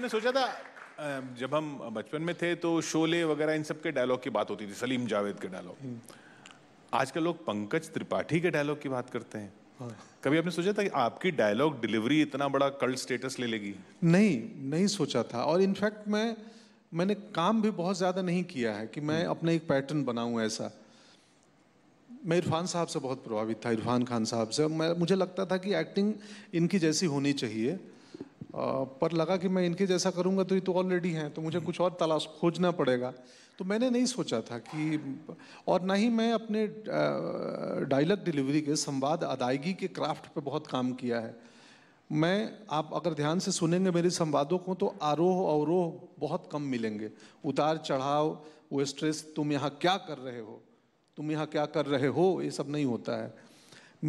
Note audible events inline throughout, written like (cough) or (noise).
आपने सोचा था जब हम बचपन में थे तो शोले वगैरह इन सब के डायलॉग की बात होती थी सलीम जावेद के डायलॉग हम्म। आजकल लोग पंकज त्रिपाठी के डायलॉग की बात करते हैं हाँ। कभी आपने सोचा था कि आपकी डायलॉग डिलीवरी इतना बड़ा कल्ट स्टेटस ले लेगी नहीं नहीं सोचा था और इनफैक्ट मैं मैंने काम भी बहुत ज़्यादा नहीं किया है कि मैं हम्म। अपना एक पैटर्न बनाऊँ ऐसा मैं इरफान साहब से बहुत प्रभावित था इरफान खान साहब से मैं मुझे लगता था कि एक्टिंग इनकी जैसी होनी चाहिए पर लगा कि मैं इनके जैसा करूँगा तो ये तो ऑलरेडी हैं तो मुझे हम्म। कुछ और तलाश खोजना पड़ेगा तो मैंने नहीं सोचा था कि और ना ही मैं अपने डायलॉग डिलीवरी के संवाद अदायगी के क्राफ्ट पे बहुत काम किया है मैं आप अगर ध्यान से सुनेंगे मेरे संवादों को तो आरोह अवरोह बहुत कम मिलेंगे उतार चढ़ाव वो स्ट्रेस तुम यहाँ क्या कर रहे हो तुम यहाँ क्या कर रहे हो ये सब नहीं होता है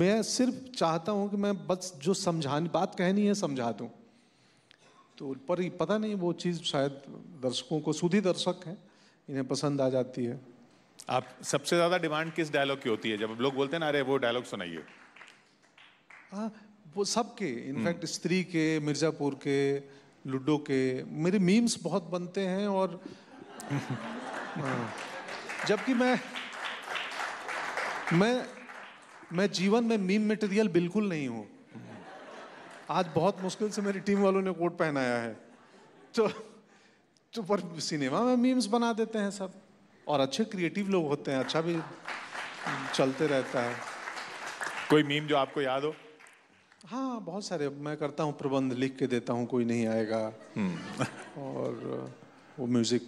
मैं सिर्फ चाहता हूँ कि मैं बस जो समझाने बात कहनी है समझा दूँ तो पर पता नहीं वो चीज़ शायद दर्शकों को सुधी दर्शक हैं इन्हें पसंद आ जाती है आप सबसे ज़्यादा डिमांड किस डायलॉग की होती है जब लोग बोलते हैं ना अरे वो डायलॉग सुनाइए हाँ वो सबके इनफैक्ट हम्म। स्त्री के मिर्ज़ापुर के लूडो के मेरे मीम्स बहुत बनते हैं और (laughs) हाँ, जबकि मैं मैं मैं जीवन में मीम मटेरियल बिल्कुल नहीं हूँ आज बहुत मुश्किल से मेरी टीम वालों ने कोट पहनाया है तो तो पर सिनेमा में मीम्स बना देते हैं सब और अच्छे क्रिएटिव लोग होते हैं अच्छा भी चलते रहता है कोई मीम जो आपको याद हो हाँ बहुत सारे मैं करता हूँ प्रबंध लिख के देता हूँ कोई नहीं आएगा hmm. और वो म्यूजिक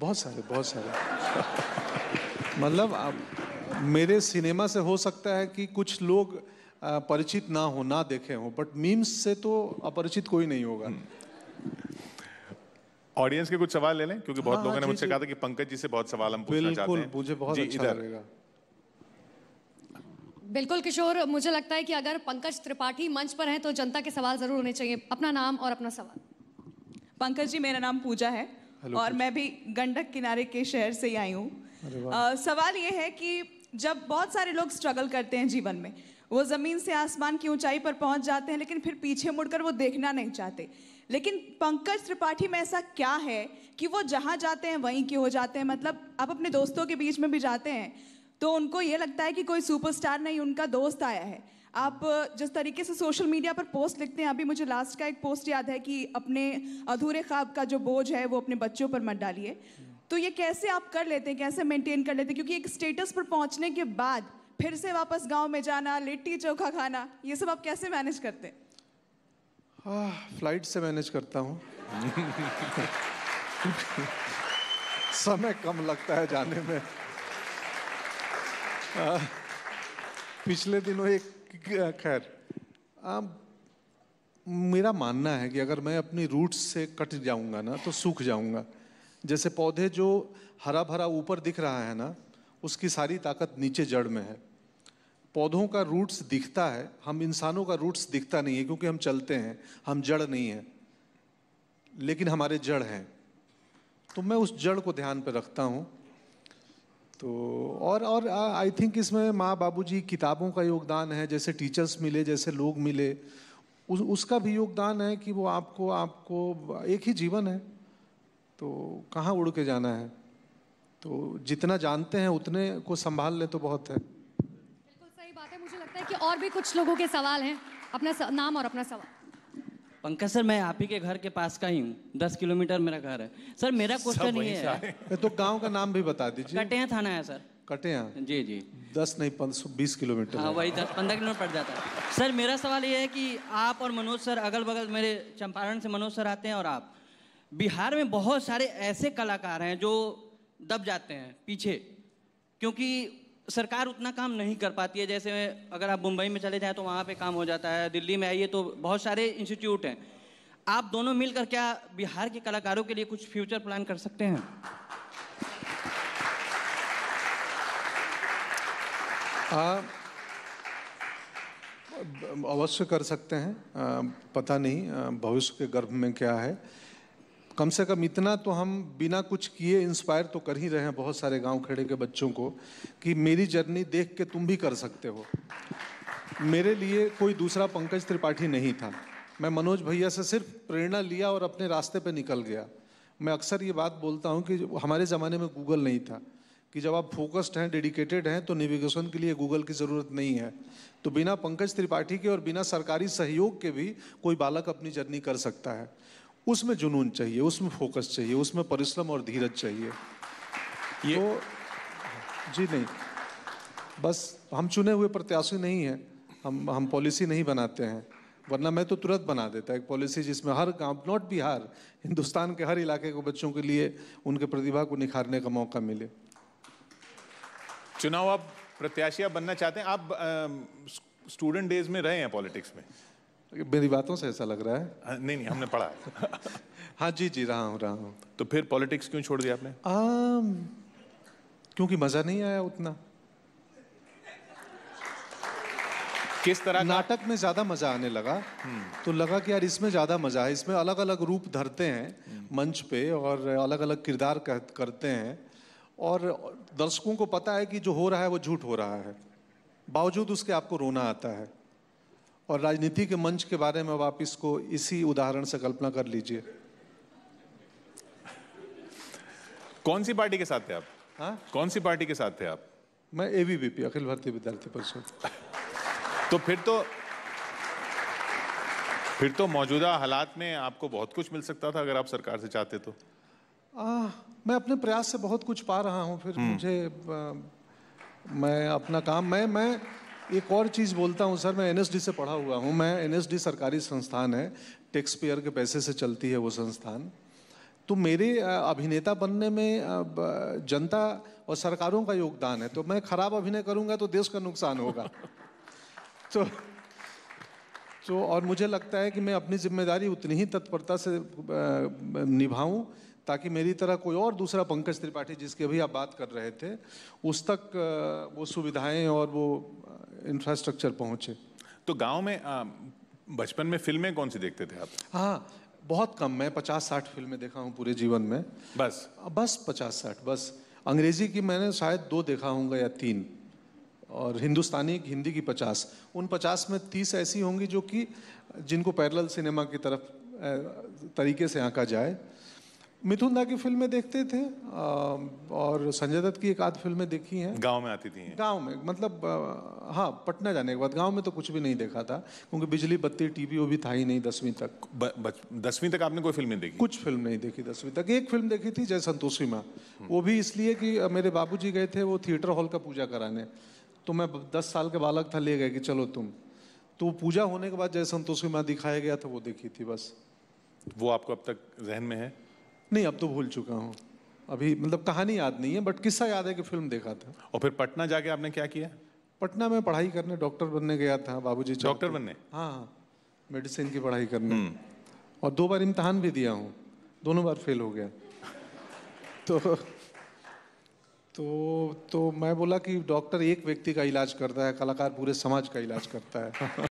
बहुत सारे बहुत सारे मतलब आप मेरे सिनेमा से हो सकता है कि कुछ लोग परिचित ना हो ना देखे हो बट मीम्स से तो अपरिचित कोई नहीं होगा ऑडियंस हम्म। के कुछ सवाल ले लें क्योंकि बहुत हाँ, लोगों ने हाँ, मुझसे कहा था कि पंकज जी से बहुत सवाल हम पूछना चाहते हैं बिल्कुल मुझे बहुत अच्छा लगेगा बिल्कुल किशोर मुझे लगता है कि अगर पंकज त्रिपाठी मंच पर हैं तो जनता के सवाल जरूर होने चाहिए अपना नाम और अपना सवाल पंकज जी मेरा नाम पूजा है और मैं भी गंडक किनारे के शहर से ही आई हूँ सवाल ये है कि जब बहुत सारे लोग स्ट्रगल करते हैं जीवन में वो ज़मीन से आसमान की ऊंचाई पर पहुंच जाते हैं लेकिन फिर पीछे मुड़कर वो देखना नहीं चाहते लेकिन पंकज त्रिपाठी में ऐसा क्या है कि वो जहाँ जाते हैं वहीं के हो जाते हैं मतलब आप अपने दोस्तों के बीच में भी जाते हैं तो उनको ये लगता है कि कोई सुपरस्टार नहीं उनका दोस्त आया है आप जिस तरीके से सोशल मीडिया पर पोस्ट लिखते हैं अभी मुझे लास्ट का एक पोस्ट याद है कि अपने अधूरे ख्वाब का जो बोझ है वो अपने बच्चों पर मत डालिए तो ये कैसे आप कर लेते हैं कैसे मेंटेन कर लेते हैं क्योंकि एक स्टेटस पर पहुंचने के बाद फिर से वापस गांव में जाना लिट्टी चोखा खाना ये सब आप कैसे मैनेज करते हैं फ्लाइट से मैनेज करता हूँ समय कम लगता है जाने में आ, पिछले दिनों एक खैर मेरा मानना है कि अगर मैं अपनी रूट से कट जाऊंगा ना तो सूख जाऊंगा जैसे पौधे जो हरा भरा ऊपर दिख रहा है ना उसकी सारी ताकत नीचे जड़ में है पौधों का रूट्स दिखता है हम इंसानों का रूट्स दिखता नहीं है क्योंकि हम चलते हैं हम जड़ नहीं हैं लेकिन हमारे जड़ हैं तो मैं उस जड़ को ध्यान पर रखता हूँ तो और और आई थिंक इसमें माँ बाबूजी किताबों का योगदान है जैसे टीचर्स मिले जैसे लोग मिले उस, उसका भी योगदान है कि वो आपको आपको एक ही जीवन है तो कहाँ उड़ के जाना है तो जितना जानते हैं उतने को संभाल ले तो बहुत है बिल्कुल सही बात है मुझे लगता है कि और भी कुछ लोगों के सवाल हैं अपना नाम और अपना सवाल पंकज सर मैं आप ही के घर के पास का ही हूँ दस किलोमीटर मेरा घर है सर मेरा क्वेश्चन ये है तो गांव का नाम भी बता दीजिए कटे थाना है सर कटे हैं जी जी दस नहीं पंद्रह बीस किलोमीटर हाँ वही दस पंद्रह किलोमीटर पड़ जाता है सर मेरा सवाल ये है कि आप और मनोज सर अगल बगल मेरे चंपारण से मनोज सर आते हैं और आप बिहार में बहुत सारे ऐसे कलाकार हैं जो दब जाते हैं पीछे क्योंकि सरकार उतना काम नहीं कर पाती है जैसे अगर आप मुंबई में चले जाएं तो वहाँ पे काम हो जाता है दिल्ली में आइए तो बहुत सारे इंस्टीट्यूट हैं आप दोनों मिलकर क्या बिहार के कलाकारों के लिए कुछ फ्यूचर प्लान कर सकते हैं हाँ, अवश्य कर सकते हैं आ, पता नहीं भविष्य के गर्भ में क्या है कम से कम इतना तो हम बिना कुछ किए इंस्पायर तो कर ही रहे हैं बहुत सारे गांव खेड़े के बच्चों को कि मेरी जर्नी देख के तुम भी कर सकते हो मेरे लिए कोई दूसरा पंकज त्रिपाठी नहीं था मैं मनोज भैया से सिर्फ प्रेरणा लिया और अपने रास्ते पे निकल गया मैं अक्सर ये बात बोलता हूँ कि हमारे ज़माने में गूगल नहीं था कि जब आप फोकस्ड हैं डेडिकेटेड हैं तो नेविगेशन के लिए गूगल की ज़रूरत नहीं है तो बिना पंकज त्रिपाठी के और बिना सरकारी सहयोग के भी कोई बालक अपनी जर्नी कर सकता है उसमें जुनून चाहिए उसमें फोकस चाहिए उसमें परिश्रम और धीरज चाहिए ये तो, जी नहीं बस हम चुने हुए प्रत्याशी नहीं हैं हम हम पॉलिसी नहीं बनाते हैं वरना मैं तो तुरंत बना देता एक पॉलिसी जिसमें हर गांव नॉट बिहार हिंदुस्तान के हर इलाके के बच्चों के लिए उनके प्रतिभा को निखारने का मौका मिले चुनाव आप प्रत्याशी बनना चाहते हैं आप स्टूडेंट डेज में रहे हैं पॉलिटिक्स में मेरी बातों से ऐसा लग रहा है हाँ, नहीं नहीं हमने पढ़ा है (laughs) हाँ जी जी रहा हूँ रहा हूँ तो फिर पॉलिटिक्स क्यों छोड़ दिया आपने क्योंकि मज़ा नहीं आया उतना किस तरह नाटक में ज़्यादा मज़ा आने लगा हम्म। तो लगा कि यार इसमें ज़्यादा मज़ा है इसमें अलग अलग रूप धरते हैं हम्म। मंच पे और अलग अलग किरदार करते हैं और दर्शकों को पता है कि जो हो रहा है वो झूठ हो रहा है बावजूद उसके आपको रोना आता है और राजनीति के मंच के बारे में अब आप इसको इसी उदाहरण से कल्पना कर लीजिए कौन सी पार्टी के साथ थे आप हा? कौन सी पार्टी के साथ थे आप मैं एबीवीपी अखिल भारतीय विद्यार्थी परिषद तो फिर तो फिर तो मौजूदा हालात में आपको बहुत कुछ मिल सकता था अगर आप सरकार से चाहते तो आ, मैं अपने प्रयास से बहुत कुछ पा रहा हूँ फिर हम्म। मुझे आ, मैं अपना काम मैं मैं एक और चीज़ बोलता हूँ सर मैं एनएसडी से पढ़ा हुआ हूँ मैं एनएसडी सरकारी संस्थान है टैक्स पेयर के पैसे से चलती है वो संस्थान तो मेरे अभिनेता बनने में जनता और सरकारों का योगदान है तो मैं खराब अभिनय करूँगा तो देश का नुकसान होगा (laughs) तो तो और मुझे लगता है कि मैं अपनी जिम्मेदारी उतनी ही तत्परता से निभाऊं ताकि मेरी तरह कोई और दूसरा पंकज त्रिपाठी जिसके अभी आप बात कर रहे थे उस तक वो सुविधाएं और वो इंफ्रास्ट्रक्चर पहुँचे तो गाँव में बचपन में फिल्में कौन सी देखते थे आप हाँ बहुत कम मैं पचास साठ फिल्में देखा हूँ पूरे जीवन में बस बस पचास साठ बस अंग्रेजी की मैंने शायद दो देखा होंगे या तीन और हिंदुस्तानी हिंदी की पचास उन पचास में तीस ऐसी होंगी जो कि जिनको पैरल सिनेमा की तरफ तरीके से आंका जाए मिथुन दा की फिल्में देखते थे और संजय दत्त की एक आध फिल्में देखी हैं गांव में आती थी गांव में मतलब हाँ पटना जाने के बाद गांव में तो कुछ भी नहीं देखा था क्योंकि बिजली बत्ती टीवी वो भी था ही नहीं दसवीं तक दसवीं तक आपने कोई फिल्में देखी कुछ फिल्म नहीं देखी दसवीं तक एक फिल्म देखी थी जय संतोषी माँ हम्म। वो भी इसलिए कि मेरे बाबू गए थे वो थिएटर हॉल का पूजा कराने तो मैं दस साल के बालक था ले गए कि चलो तुम तो पूजा होने के बाद जय संतोषी माँ दिखाया गया था वो देखी थी बस वो आपको अब तक जहन में है नहीं अब तो भूल चुका हूँ अभी मतलब कहानी याद नहीं है बट किस्सा याद है कि फिल्म देखा था और फिर पटना जाके आपने क्या किया पटना में पढ़ाई करने डॉक्टर बनने गया था बाबूजी डॉक्टर बनने हाँ, हाँ मेडिसिन की पढ़ाई करने हम्म। और दो बार इम्तहान भी दिया हूँ दोनों बार फेल हो गया तो तो तो मैं बोला कि डॉक्टर एक व्यक्ति का इलाज करता है कलाकार पूरे समाज का इलाज करता है